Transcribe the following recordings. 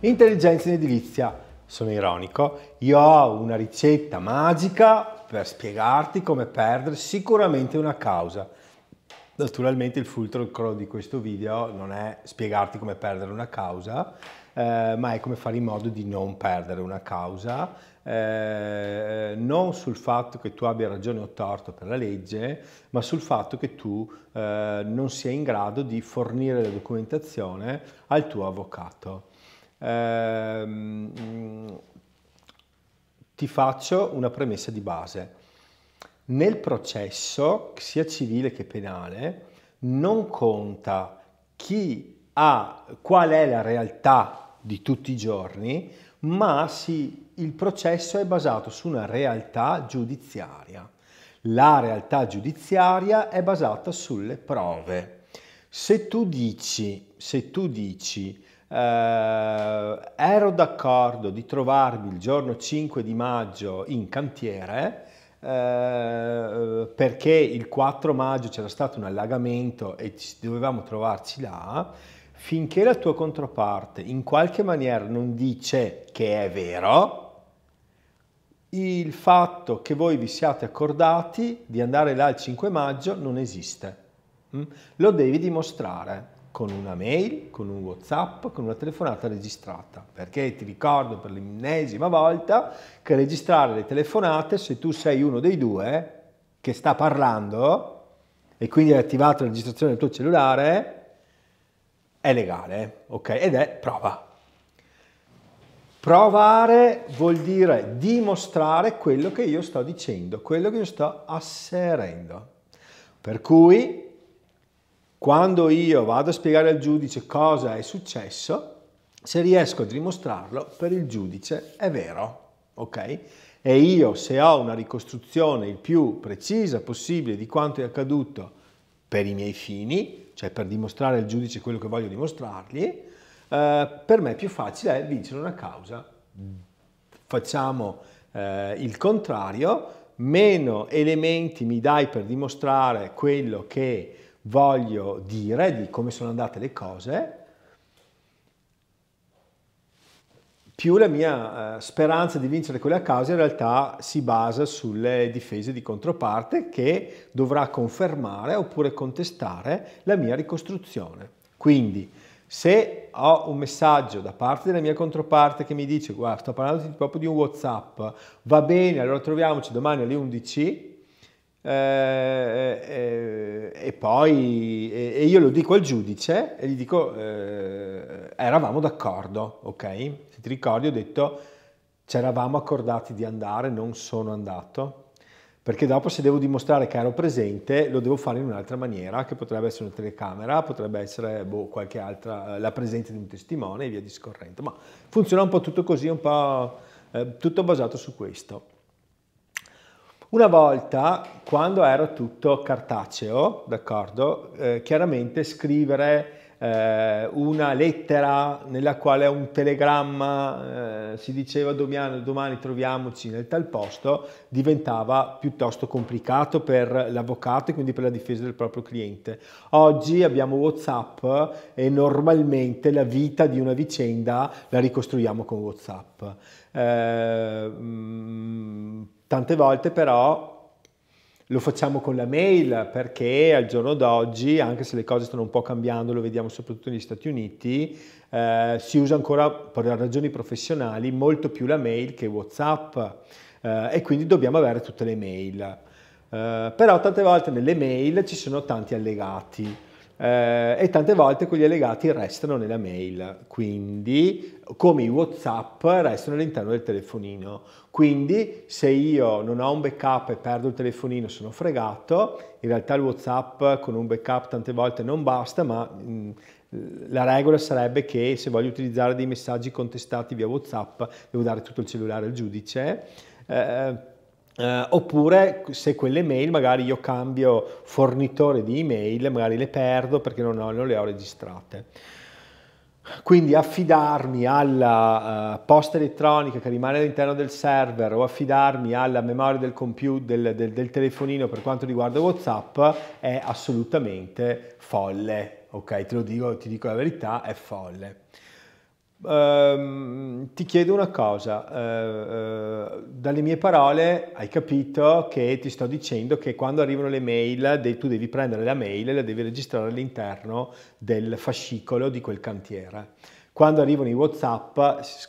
Intelligenza in edilizia. Sono ironico, io ho una ricetta magica per spiegarti come perdere sicuramente una causa. Naturalmente il fulcro di questo video non è spiegarti come perdere una causa, eh, ma è come fare in modo di non perdere una causa, eh, non sul fatto che tu abbia ragione o torto per la legge, ma sul fatto che tu eh, non sia in grado di fornire la documentazione al tuo avvocato ehm, mm, ti faccio una premessa di base. Nel processo, sia civile che penale, non conta chi ha, qual è la realtà di tutti i giorni, ma si, il processo è basato su una realtà giudiziaria. La realtà giudiziaria è basata sulle prove. Se tu dici, se tu dici eh, ero d'accordo di trovarmi il giorno 5 di maggio in cantiere eh, perché il 4 maggio c'era stato un allagamento e dovevamo trovarci là, finché la tua controparte in qualche maniera non dice che è vero, il fatto che voi vi siate accordati di andare là il 5 maggio non esiste. Mm? Lo devi dimostrare con una mail, con un whatsapp, con una telefonata registrata. Perché ti ricordo per l'ennesima volta che registrare le telefonate, se tu sei uno dei due che sta parlando e quindi hai attivato la registrazione del tuo cellulare, è legale, ok? Ed è prova. Provare vuol dire dimostrare quello che io sto dicendo, quello che io sto asserendo. Per cui quando io vado a spiegare al giudice cosa è successo, se riesco a dimostrarlo, per il giudice è vero, ok? E io se ho una ricostruzione il più precisa possibile di quanto è accaduto per i miei fini, cioè per dimostrare al giudice quello che voglio dimostrargli, eh, per me è più facile è vincere una causa. Facciamo eh, il contrario, meno elementi mi dai per dimostrare quello che voglio dire di come sono andate le cose, più la mia eh, speranza di vincere quella causa in realtà si basa sulle difese di controparte che dovrà confermare oppure contestare la mia ricostruzione. Quindi se ho un messaggio da parte della mia controparte che mi dice guarda sto parlando proprio di un Whatsapp, va bene, allora troviamoci domani alle 11, eh, eh, eh, e poi e io lo dico al giudice e gli dico eh, eravamo d'accordo, ok? Se ti ricordi ho detto c'eravamo accordati di andare, non sono andato, perché dopo se devo dimostrare che ero presente lo devo fare in un'altra maniera, che potrebbe essere una telecamera, potrebbe essere boh, qualche altra, la presenza di un testimone e via discorrendo. Ma funziona un po' tutto così, un po' eh, tutto basato su questo. Una volta, quando era tutto cartaceo, d'accordo, eh, chiaramente scrivere eh, una lettera nella quale un telegramma eh, si diceva domani, domani troviamoci nel tal posto diventava piuttosto complicato per l'avvocato e quindi per la difesa del proprio cliente. Oggi abbiamo Whatsapp e normalmente la vita di una vicenda la ricostruiamo con Whatsapp. Eh, mm, Tante volte però lo facciamo con la mail perché al giorno d'oggi, anche se le cose stanno un po' cambiando, lo vediamo soprattutto negli Stati Uniti, eh, si usa ancora per ragioni professionali molto più la mail che Whatsapp eh, e quindi dobbiamo avere tutte le mail. Eh, però tante volte nelle mail ci sono tanti allegati eh, e tante volte quegli allegati restano nella mail, quindi come i WhatsApp restano all'interno del telefonino. Quindi se io non ho un backup e perdo il telefonino sono fregato, in realtà il WhatsApp con un backup tante volte non basta, ma mh, la regola sarebbe che se voglio utilizzare dei messaggi contestati via WhatsApp devo dare tutto il cellulare al giudice. Eh, eh, oppure se quelle mail magari io cambio fornitore di email, magari le perdo perché non, ho, non le ho registrate. Quindi affidarmi alla uh, posta elettronica che rimane all'interno del server o affidarmi alla memoria del computer, del, del, del telefonino per quanto riguarda Whatsapp è assolutamente folle, ok? Te lo dico, ti dico la verità, è folle. Uh, ti chiedo una cosa, uh, uh, dalle mie parole hai capito che ti sto dicendo che quando arrivano le mail de- tu devi prendere la mail e la devi registrare all'interno del fascicolo di quel cantiere. Quando arrivano i Whatsapp,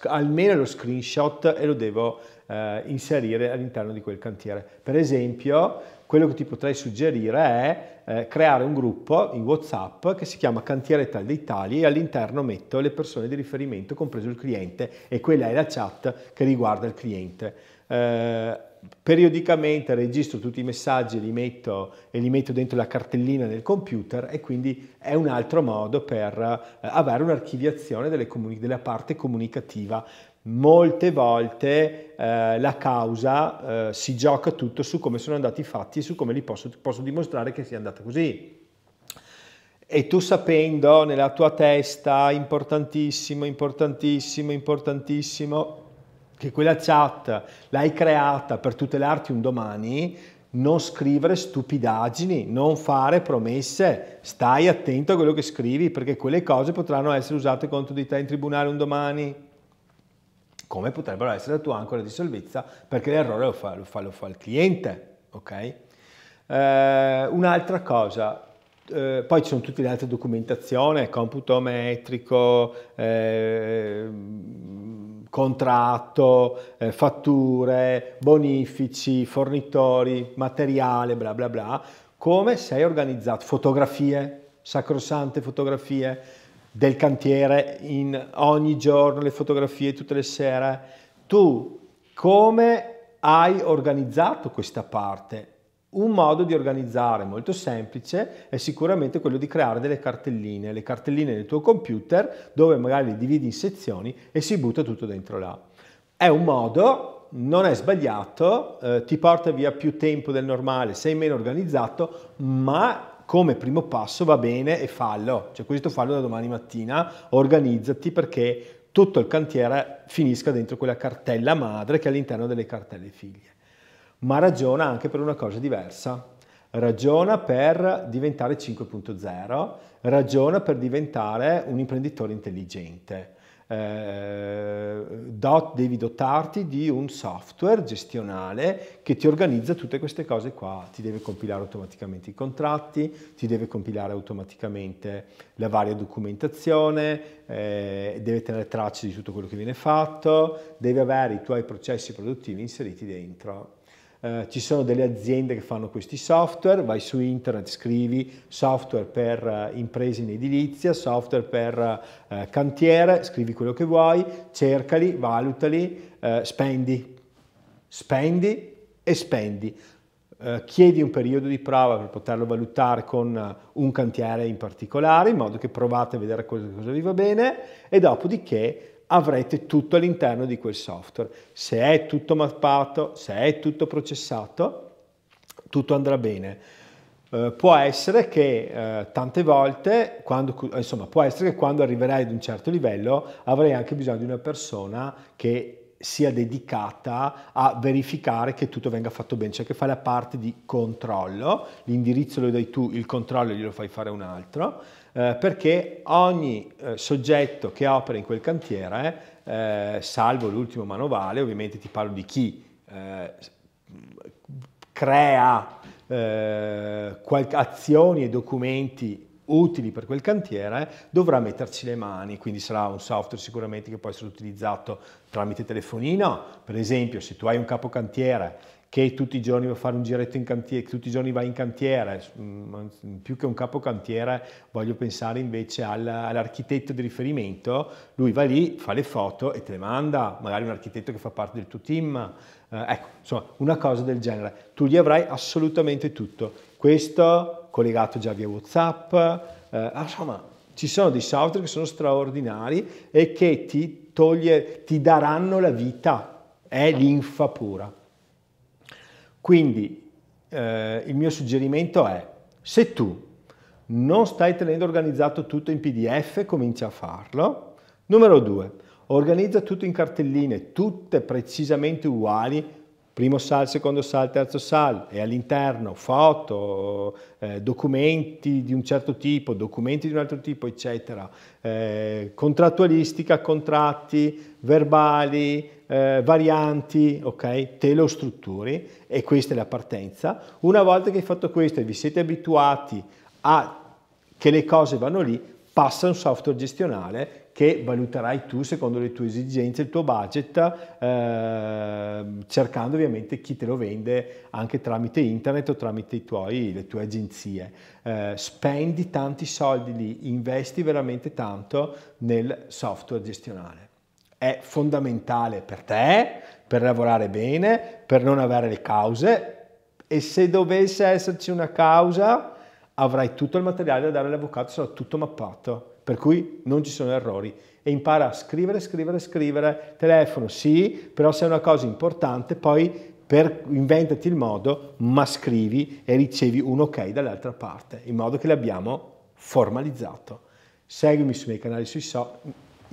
almeno lo screenshot e lo devo eh, inserire all'interno di quel cantiere. Per esempio, quello che ti potrei suggerire è eh, creare un gruppo in WhatsApp che si chiama Cantiere Tal dei Tagli e all'interno metto le persone di riferimento, compreso il cliente, e quella è la chat che riguarda il cliente. Eh, periodicamente registro tutti i messaggi li metto, e li metto dentro la cartellina del computer e quindi è un altro modo per eh, avere un'archiviazione della parte comunicativa molte volte eh, la causa eh, si gioca tutto su come sono andati i fatti e su come li posso, posso dimostrare che sia andata così. E tu sapendo nella tua testa, importantissimo, importantissimo, importantissimo, che quella chat l'hai creata per tutelarti un domani, non scrivere stupidaggini, non fare promesse, stai attento a quello che scrivi perché quelle cose potranno essere usate contro di te in tribunale un domani come potrebbero essere la tua ancora di salvezza, perché l'errore lo fa, lo fa, lo fa il cliente, ok? Eh, un'altra cosa, eh, poi ci sono tutte le altre documentazioni, computo metrico, eh, contratto, eh, fatture, bonifici, fornitori, materiale, bla bla bla, come sei organizzato, fotografie, sacrosante fotografie, del cantiere in ogni giorno, le fotografie tutte le sere. Tu come hai organizzato questa parte? Un modo di organizzare molto semplice è sicuramente quello di creare delle cartelline, le cartelline del tuo computer dove magari le dividi in sezioni e si butta tutto dentro là. È un modo, non è sbagliato, eh, ti porta via più tempo del normale, sei meno organizzato, ma come primo passo va bene e fallo, cioè questo fallo da domani mattina, organizzati perché tutto il cantiere finisca dentro quella cartella madre che è all'interno delle cartelle figlie. Ma ragiona anche per una cosa diversa, ragiona per diventare 5.0, ragiona per diventare un imprenditore intelligente eh, dot, devi dotarti di un software gestionale che ti organizza tutte queste cose qua, ti deve compilare automaticamente i contratti, ti deve compilare automaticamente la varia documentazione, eh, deve tenere tracce di tutto quello che viene fatto, deve avere i tuoi processi produttivi inseriti dentro eh, ci sono delle aziende che fanno questi software, vai su internet, scrivi software per eh, imprese in edilizia, software per eh, cantiere, scrivi quello che vuoi, cercali, valutali, eh, spendi, spendi e spendi. Eh, chiedi un periodo di prova per poterlo valutare con eh, un cantiere in particolare, in modo che provate a vedere cosa, cosa vi va bene e dopodiché avrete tutto all'interno di quel software. Se è tutto mappato, se è tutto processato, tutto andrà bene. Uh, può essere che uh, tante volte, quando, insomma, può essere che quando arriverai ad un certo livello avrai anche bisogno di una persona che sia dedicata a verificare che tutto venga fatto bene, cioè che fa la parte di controllo, l'indirizzo lo dai tu, il controllo glielo fai fare un altro eh, perché ogni eh, soggetto che opera in quel cantiere, eh, salvo l'ultimo manovale, ovviamente ti parlo di chi eh, crea azioni e documenti utili per quel cantiere dovrà metterci le mani, quindi sarà un software sicuramente che può essere utilizzato tramite telefonino, per esempio se tu hai un capocantiere che tutti i giorni va a fare un giretto in cantiere, che tutti i giorni va in cantiere, mm, più che un capocantiere voglio pensare invece all'architetto di riferimento, lui va lì, fa le foto e te le manda, magari un architetto che fa parte del tuo team, eh, ecco, insomma, una cosa del genere. Tu gli avrai assolutamente tutto, questo collegato già via Whatsapp, eh, ah, insomma, ci sono dei software che sono straordinari e che ti, toglie, ti daranno la vita, è l'infa pura. Quindi eh, il mio suggerimento è, se tu non stai tenendo organizzato tutto in PDF, comincia a farlo. Numero due, organizza tutto in cartelline, tutte precisamente uguali primo sal, secondo sal, terzo sal, e all'interno foto, eh, documenti di un certo tipo, documenti di un altro tipo, eccetera, eh, contrattualistica, contratti, verbali, eh, varianti, ok? Te lo strutturi e questa è la partenza. Una volta che hai fatto questo e vi siete abituati a che le cose vanno lì, passa un software gestionale che valuterai tu secondo le tue esigenze, il tuo budget, eh, cercando ovviamente chi te lo vende anche tramite internet o tramite tuoi, le tue agenzie. Eh, spendi tanti soldi lì, investi veramente tanto nel software gestionale. È fondamentale per te, per lavorare bene, per non avere le cause e se dovesse esserci una causa avrai tutto il materiale da dare all'avvocato, sarà tutto mappato, per cui non ci sono errori. E impara a scrivere, scrivere, scrivere, telefono sì, però se è una cosa importante poi per, inventati il modo, ma scrivi e ricevi un ok dall'altra parte, in modo che l'abbiamo formalizzato. Seguimi sui miei canali sui social,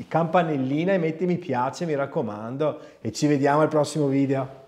campanellina e metti mi piace, mi raccomando, e ci vediamo al prossimo video.